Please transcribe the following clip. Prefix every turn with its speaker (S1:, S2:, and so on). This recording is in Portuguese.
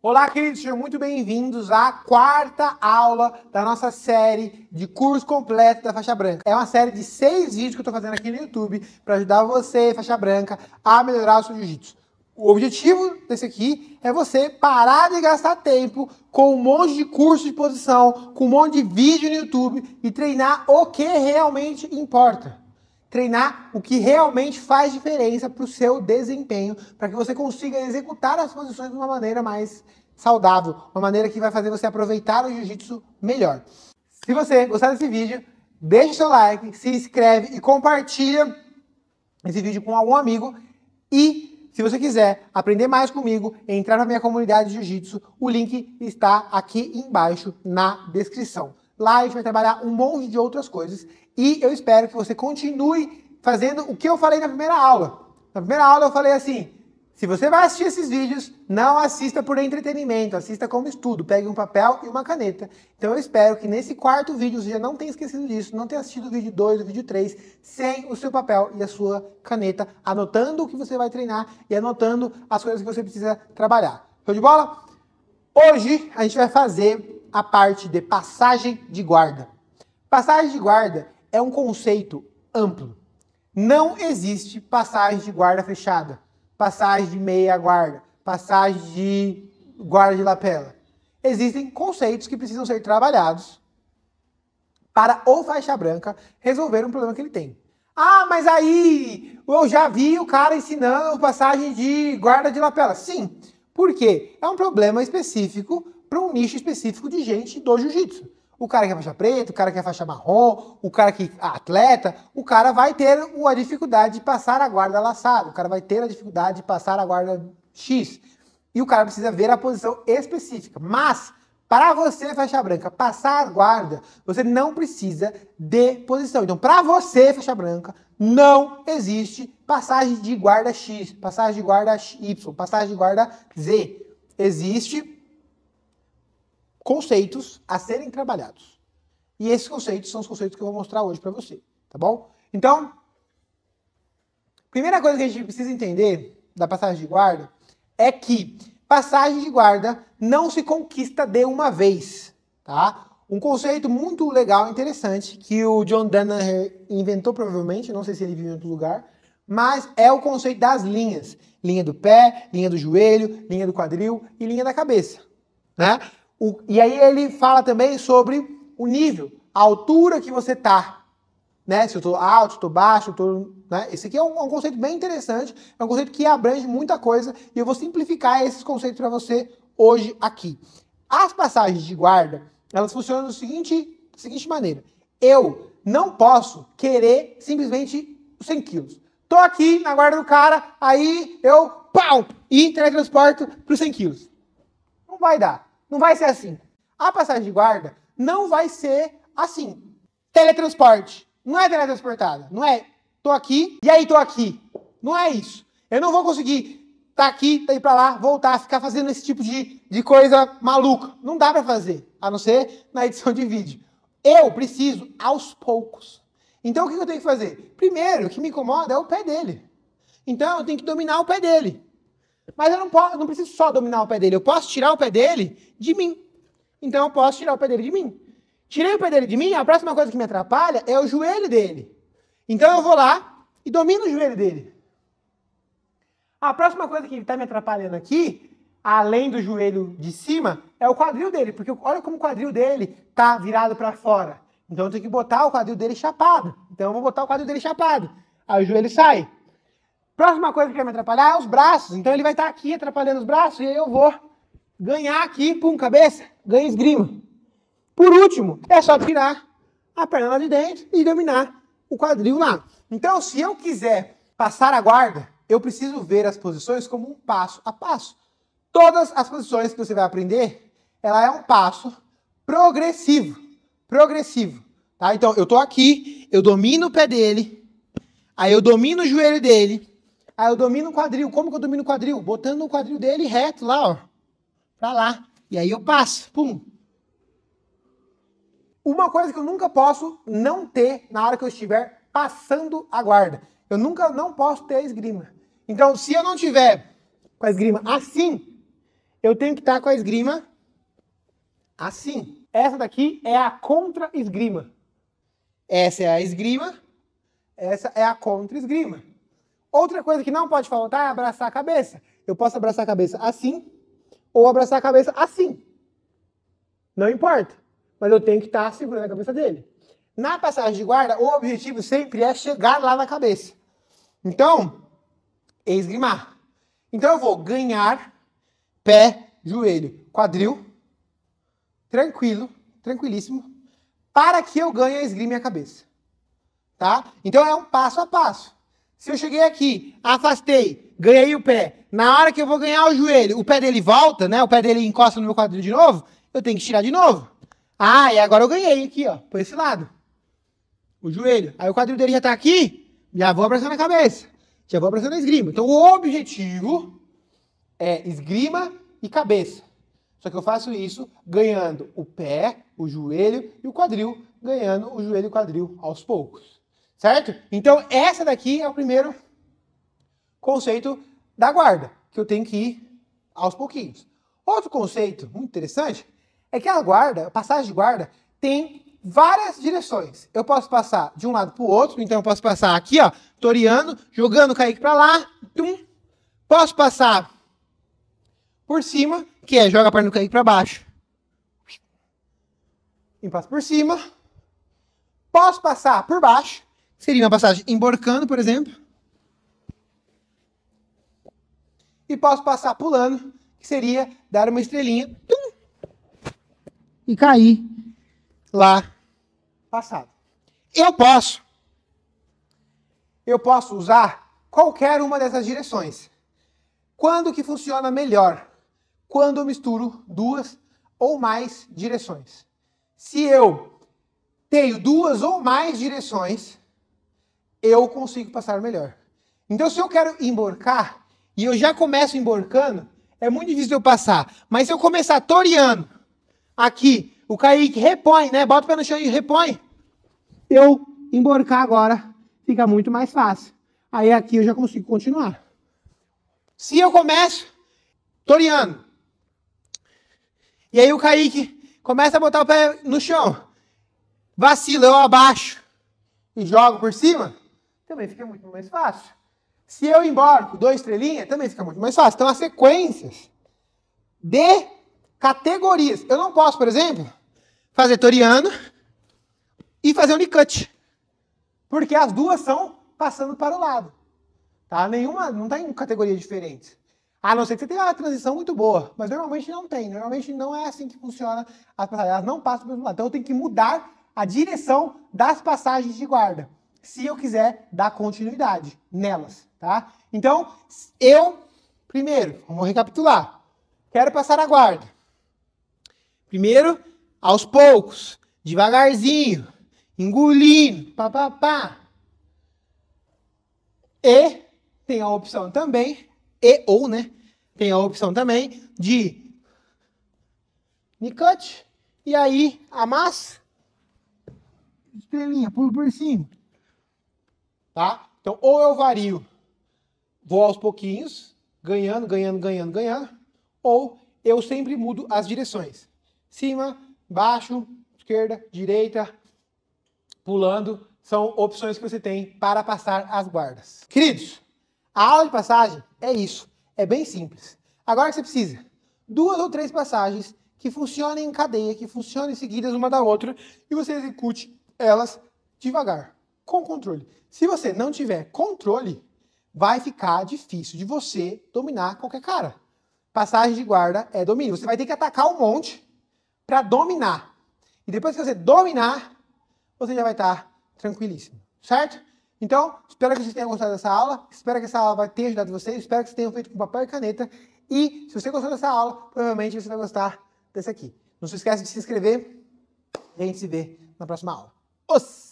S1: Olá, queridos, sejam muito bem-vindos à quarta aula da nossa série de curso completo da faixa branca. É uma série de seis vídeos que eu estou fazendo aqui no YouTube para ajudar você, faixa branca, a melhorar o seu jiu-jitsu. O objetivo desse aqui é você parar de gastar tempo com um monte de curso de posição, com um monte de vídeo no YouTube e treinar o que realmente importa treinar o que realmente faz diferença para o seu desempenho, para que você consiga executar as posições de uma maneira mais saudável, uma maneira que vai fazer você aproveitar o jiu-jitsu melhor. Se você gostar desse vídeo, deixe seu like, se inscreve e compartilha esse vídeo com algum amigo e se você quiser aprender mais comigo, entrar na minha comunidade de jiu-jitsu, o link está aqui embaixo na descrição. Lá a gente vai trabalhar um monte de outras coisas e eu espero que você continue fazendo o que eu falei na primeira aula. Na primeira aula eu falei assim: se você vai assistir esses vídeos, não assista por entretenimento, assista como estudo. Pegue um papel e uma caneta. Então eu espero que nesse quarto vídeo você já não tenha esquecido disso, não tenha assistido o vídeo 2, o vídeo 3, sem o seu papel e a sua caneta, anotando o que você vai treinar e anotando as coisas que você precisa trabalhar. Show de bola? Hoje a gente vai fazer a parte de passagem de guarda. Passagem de guarda é um conceito amplo. Não existe passagem de guarda fechada, passagem de meia guarda, passagem de guarda de lapela. Existem conceitos que precisam ser trabalhados para o faixa branca resolver um problema que ele tem. Ah, mas aí eu já vi o cara ensinando passagem de guarda de lapela. Sim, porque é um problema específico para um nicho específico de gente do jiu-jitsu. O cara que é faixa preta, o cara que é faixa marrom, o cara que é atleta, o cara vai ter a dificuldade de passar a guarda laçada, o cara vai ter a dificuldade de passar a guarda X. E o cara precisa ver a posição específica. Mas, para você, faixa branca, passar a guarda, você não precisa de posição. Então, para você, faixa branca, não existe passagem de guarda X, passagem de guarda Y, passagem de guarda Z. Existe conceitos a serem trabalhados. E esses conceitos são os conceitos que eu vou mostrar hoje para você, tá bom? Então, primeira coisa que a gente precisa entender da passagem de guarda é que passagem de guarda não se conquista de uma vez, tá? Um conceito muito legal, interessante, que o John Danaher inventou provavelmente, não sei se ele viu em outro lugar, mas é o conceito das linhas. Linha do pé, linha do joelho, linha do quadril e linha da cabeça, né? O, e aí ele fala também sobre o nível, a altura que você está, Né? Se eu estou alto, se eu baixo, eu né? Esse aqui é um, é um, conceito bem interessante, é um conceito que abrange muita coisa e eu vou simplificar esses conceitos para você hoje aqui. As passagens de guarda, elas funcionam da seguinte, seguinte maneira. Eu não posso querer simplesmente 100 quilos. Tô aqui na guarda do cara, aí eu, pau, e teletransporto para os 100 quilos. Não vai dar. Não vai ser assim. A passagem de guarda não vai ser assim. Teletransporte. Não é teletransportada. Não é tô aqui e aí tô aqui. Não é isso. Eu não vou conseguir tá aqui, tá ir pra lá, voltar, ficar fazendo esse tipo de, de coisa maluca. Não dá para fazer, a não ser na edição de vídeo. Eu preciso aos poucos. Então o que eu tenho que fazer? Primeiro, o que me incomoda é o pé dele. Então eu tenho que dominar o pé dele. Mas eu não, posso, não preciso só dominar o pé dele, eu posso tirar o pé dele de mim. Então eu posso tirar o pé dele de mim. Tirei o pé dele de mim, a próxima coisa que me atrapalha é o joelho dele. Então eu vou lá e domino o joelho dele. A próxima coisa que está me atrapalhando aqui, além do joelho de cima, é o quadril dele, porque olha como o quadril dele está virado para fora. Então eu tenho que botar o quadril dele chapado. Então eu vou botar o quadril dele chapado. Aí o joelho sai. Próxima coisa que vai me atrapalhar é os braços. Então ele vai estar tá aqui atrapalhando os braços e eu vou ganhar aqui, pum, cabeça, ganho esgrima. Por último, é só tirar a perna lá de dentro e dominar o quadril lá. Então, se eu quiser passar a guarda, eu preciso ver as posições como um passo a passo. Todas as posições que você vai aprender, ela é um passo progressivo. Progressivo. Tá? Então, eu estou aqui, eu domino o pé dele, aí eu domino o joelho dele, Aí eu domino o quadril. Como que eu domino o quadril? Botando o quadril dele reto lá, ó. Pra lá. E aí eu passo. Pum. Uma coisa que eu nunca posso não ter na hora que eu estiver passando a guarda. Eu nunca não posso ter esgrima. Então, se eu não tiver com a esgrima assim, eu tenho que estar com a esgrima assim. Essa daqui é a contra-esgrima. Essa é a esgrima. Essa é a contra-esgrima. Outra coisa que não pode faltar é abraçar a cabeça. Eu posso abraçar a cabeça assim ou abraçar a cabeça assim. Não importa. Mas eu tenho que estar tá segurando a cabeça dele. Na passagem de guarda, o objetivo sempre é chegar lá na cabeça. Então, esgrimar. Então eu vou ganhar pé, joelho, quadril, tranquilo, tranquilíssimo, para que eu ganhe a esgrima a cabeça. Tá? Então é um passo a passo. Se eu cheguei aqui, afastei, ganhei o pé, na hora que eu vou ganhar o joelho, o pé dele volta, né? O pé dele encosta no meu quadril de novo, eu tenho que tirar de novo. Ah, e agora eu ganhei aqui, ó, por esse lado. O joelho. Aí o quadril dele já tá aqui, já vou abraçando a cabeça. Já vou abraçando a esgrima. Então o objetivo é esgrima e cabeça. Só que eu faço isso ganhando o pé, o joelho e o quadril, ganhando o joelho e o quadril aos poucos. Certo? Então, essa daqui é o primeiro conceito da guarda, que eu tenho que ir aos pouquinhos. Outro conceito muito interessante é que a guarda, a passagem de guarda, tem várias direções. Eu posso passar de um lado para o outro, então eu posso passar aqui, ó, toreando, jogando o Kaique para lá, tum. Posso passar por cima, que é joga a perna do Kaique para baixo. E passo por cima. Posso passar por baixo, Seria uma passagem emborcando, por exemplo. E posso passar pulando, que seria dar uma estrelinha tum, e cair lá passado. Eu posso. Eu posso usar qualquer uma dessas direções. Quando que funciona melhor? Quando eu misturo duas ou mais direções. Se eu tenho duas ou mais direções, eu consigo passar melhor. Então, se eu quero emborcar, e eu já começo emborcando, é muito difícil eu passar. Mas se eu começar toreando, aqui, o Kaique repõe, né? Bota o pé no chão e repõe. Eu emborcar agora fica muito mais fácil. Aí aqui eu já consigo continuar. Se eu começo toreando, e aí o Kaique começa a botar o pé no chão, vacila, eu abaixo e jogo por cima, também fica muito mais fácil. Se eu embarco dois estrelinhas também fica muito mais fácil. Então, as sequências de categorias. Eu não posso, por exemplo, fazer Toriano e fazer Unicut. Porque as duas são passando para o lado. Tá? Nenhuma, não está em categorias diferentes. A não ser que você tenha uma transição muito boa. Mas normalmente não tem. Normalmente não é assim que funciona as passagens. Elas não passam para mesmo lado. Então eu tenho que mudar a direção das passagens de guarda se eu quiser dar continuidade nelas, tá? Então, eu, primeiro, vamos recapitular. Quero passar a guarda. Primeiro, aos poucos, devagarzinho, engolindo, papapá. E tem a opção também, e ou, né? Tem a opção também de nicut, e aí amassa, estrelinha, pulo por cima. Tá? Então, ou eu vario, vou aos pouquinhos, ganhando, ganhando, ganhando, ganhando, ou eu sempre mudo as direções. Cima, baixo, esquerda, direita, pulando, são opções que você tem para passar as guardas. Queridos, a aula de passagem é isso, é bem simples. Agora você precisa duas ou três passagens que funcionem em cadeia, que funcionem seguidas uma da outra, e você execute elas devagar com controle. Se você não tiver controle, vai ficar difícil de você dominar qualquer cara. Passagem de guarda é domínio. Você vai ter que atacar um monte para dominar. E depois que você dominar, você já vai estar tá tranquilíssimo, certo? Então, espero que vocês tenham gostado dessa aula, espero que essa aula tenha ajudado vocês, espero que vocês tenham feito com papel e caneta. E se você gostou dessa aula, provavelmente você vai gostar dessa aqui. Não se esqueça de se inscrever e a gente se vê na próxima aula. Os!